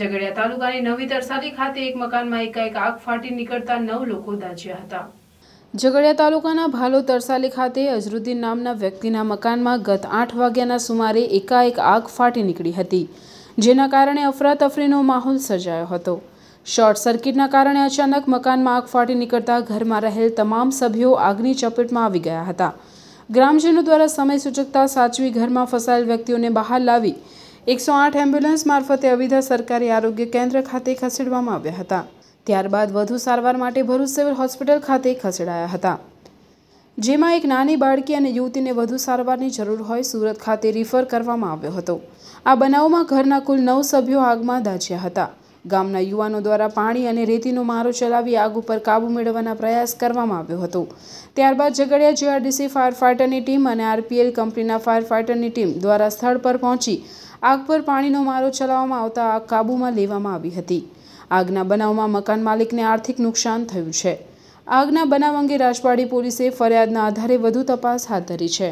ઝઘડિયા તાલુકાની નવી તરસાલી ખાતે એક મકાનમાં એકાએક આગ ફાટી નીકળતા નવ લોકો દાજ્યા હતા ઝઘડિયા તાલુકાના ભાલો તરસાલી ખાતે અઝરુદ્દીન નામના વ્યક્તિના મકાનમાં ગત આઠ વાગ્યાના સુમારે એકાએક આગ ફાટી નીકળી હતી જેના કારણે અફરાતફરીનો માહોલ સર્જાયો હતો શોર્ટ સર્કિટના કારણે અચાનક મકાનમાં આગ ફાટી નીકળતા ઘરમાં રહેલ તમામ સભ્યો આગની ચપેટમાં આવી ગયા હતા ગ્રામજનો દ્વારા સમય સૂચકતા સાચવી ઘરમાં ફસાયેલ વ્યક્તિઓને બહાર લાવી એકસો આઠ એમ્બ્યુલન્સ મારફતે અવિધા સરકારી આરોગ્ય કેન્દ્ર ખાતે ખસેડવામાં આવ્યા હતા ત્યારબાદ વધુ સારવાર માટે ભરૂચ સિવિલ હોસ્પિટલ ખાતે ખસેડાયા હતા જેમાં એક નાની બાળકી અને યુવતીને વધુ સારવારની જરૂર હોય સુરત ખાતે રિફર કરવામાં આવ્યો હતો આ બનાવમાં ઘરના કુલ નવ સભ્યો આગમાં દાઝ્યા હતા ગામના યુવાનો દ્વારા પાણી અને રેતીનો મારો ચલાવી આગ ઉપર કાબુ મેળવવાના પ્રયાસ કરવામાં આવ્યો હતો ત્યારબાદ ઝઘડિયા જીઆરડીસી ફાયર ફાઇટરની ટીમ અને આરપીએલ કંપનીના ફાયર ફાઇટરની ટીમ દ્વારા સ્થળ પર પહોંચી આગ પર પાણીનો મારો ચલાવવામાં આવતા આગ કાબૂમાં લેવામાં આવી હતી આગના બનાવમાં મકાન માલિકને આર્થિક નુકસાન થયું છે આગના બનાવ અંગે રાજપાડી પોલીસે ફરિયાદના આધારે વધુ તપાસ હાથ ધરી છે